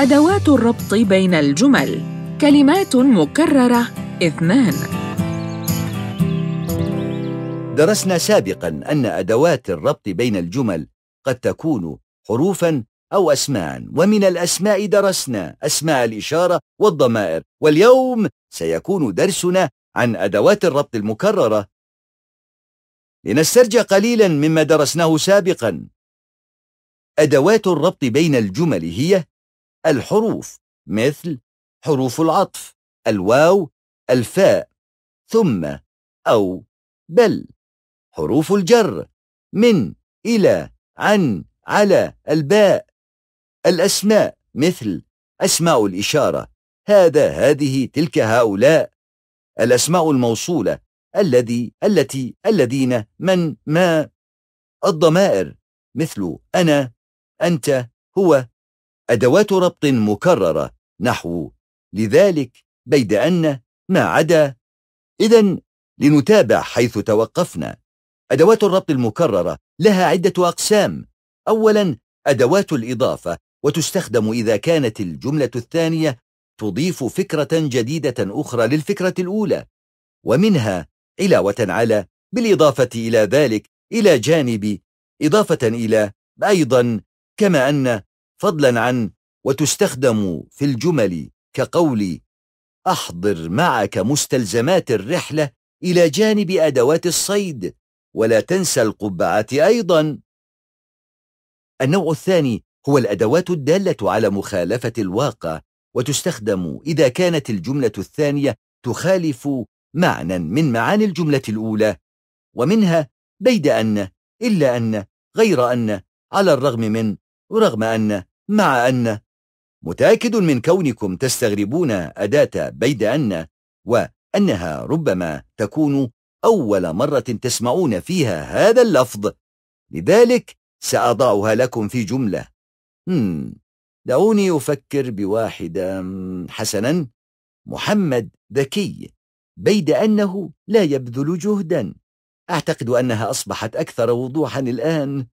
أدوات الربط بين الجمل كلمات مكررة اثنان درسنا سابقا أن أدوات الربط بين الجمل قد تكون حروفا أو أسماء ومن الأسماء درسنا أسماء الإشارة والضمائر واليوم سيكون درسنا عن أدوات الربط المكررة لنسترجع قليلا مما درسناه سابقا أدوات الربط بين الجمل هي الحروف مثل حروف العطف الواو الفاء ثم أو بل حروف الجر من إلى عن على الباء الأسماء مثل أسماء الإشارة هذا هذه تلك هؤلاء الأسماء الموصولة الذي التي الذين من ما الضمائر مثل أنا أنت هو أدوات ربط مكررة نحو لذلك بيد أن ما عدا إذا لنتابع حيث توقفنا أدوات الربط المكررة لها عدة أقسام أولا أدوات الإضافة وتستخدم إذا كانت الجملة الثانية تضيف فكرة جديدة أخرى للفكرة الأولى ومنها علاوة على بالإضافة إلى ذلك إلى جانب إضافة إلى أيضا كما أن فضلا عن وتستخدم في الجمل كقول أحضر معك مستلزمات الرحلة إلى جانب أدوات الصيد ولا تنسى القبعة أيضا النوع الثاني هو الأدوات الدالة على مخالفة الواقع وتستخدم إذا كانت الجملة الثانية تخالف معنى من معاني الجملة الأولى ومنها بيد أن إلا أن غير أن على الرغم من ورغم أن مع أن متأكد من كونكم تستغربون أداة بيد أن وأنها ربما تكون أول مرة تسمعون فيها هذا اللفظ لذلك سأضعها لكم في جملة مم. دعوني أفكر بواحدة حسنا محمد ذكي بيد أنه لا يبذل جهدا أعتقد أنها أصبحت أكثر وضوحا الآن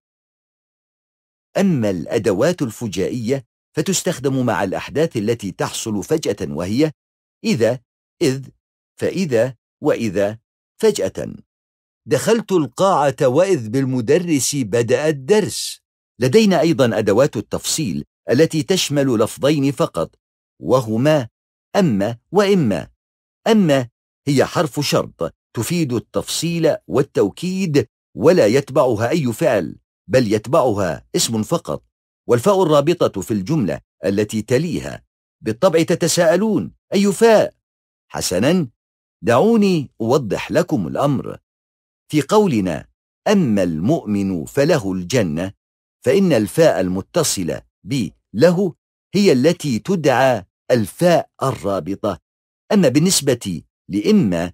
أما الأدوات الفجائية فتستخدم مع الأحداث التي تحصل فجأة وهي إذا إذ فإذا وإذا فجأة دخلت القاعة وإذ بالمدرس بدأ الدرس لدينا أيضا أدوات التفصيل التي تشمل لفظين فقط وهما أما وإما أما هي حرف شرط تفيد التفصيل والتوكيد ولا يتبعها أي فعل بل يتبعها اسم فقط والفاء الرابطة في الجملة التي تليها بالطبع تتساءلون أي فاء؟ حسنا دعوني أوضح لكم الأمر في قولنا أما المؤمن فله الجنة فإن الفاء المتصلة ب له هي التي تدعى الفاء الرابطة أما بالنسبة لإما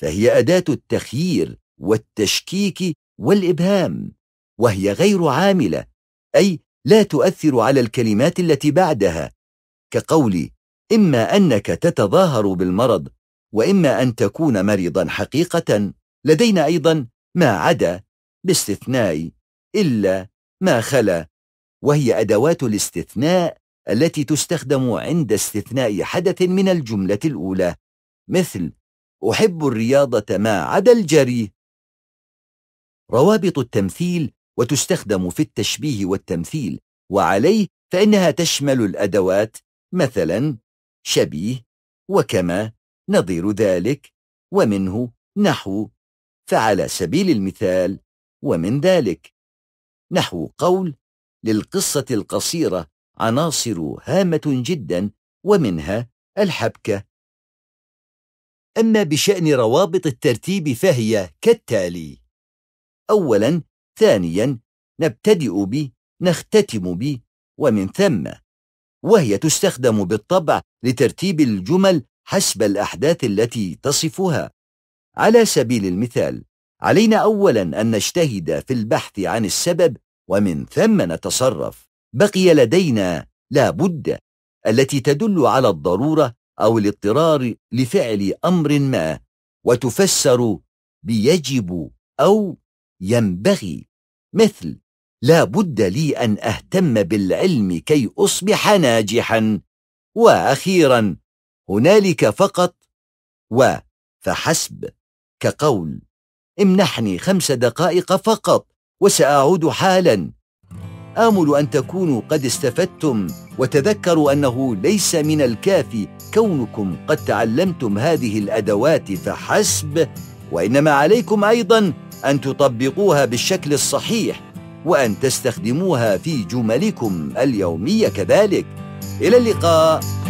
فهي أداة التخيير والتشكيك والإبهام وهي غير عاملة أي لا تؤثر على الكلمات التي بعدها كقول إما أنك تتظاهر بالمرض وإما أن تكون مريضا حقيقة لدينا أيضا ما عدا باستثناء إلا ما خلا وهي أدوات الاستثناء التي تستخدم عند استثناء حدث من الجملة الأولى مثل أحب الرياضة ما عدا الجري روابط التمثيل وتستخدم في التشبيه والتمثيل وعليه فإنها تشمل الأدوات مثلا شبيه وكما نظير ذلك ومنه نحو فعلى سبيل المثال ومن ذلك نحو قول للقصة القصيرة عناصر هامة جدا ومنها الحبكة أما بشأن روابط الترتيب فهي كالتالي أولا ثانيا نبتدئ ب نختتم ب ومن ثم وهي تستخدم بالطبع لترتيب الجمل حسب الأحداث التي تصفها على سبيل المثال علينا أولا أن نجتهد في البحث عن السبب ومن ثم نتصرف بقي لدينا لابد التي تدل على الضرورة أو الاضطرار لفعل أمر ما وتفسر بيجب أو ينبغي مثل لا بد لي أن أهتم بالعلم كي أصبح ناجحا وأخيرا هنالك فقط و فحسب كقول امنحني خمس دقائق فقط وسأعود حالا آمل أن تكونوا قد استفدتم وتذكروا أنه ليس من الكافي كونكم قد تعلمتم هذه الأدوات فحسب وإنما عليكم أيضاً أن تطبقوها بالشكل الصحيح وأن تستخدموها في جملكم اليومية كذلك إلى اللقاء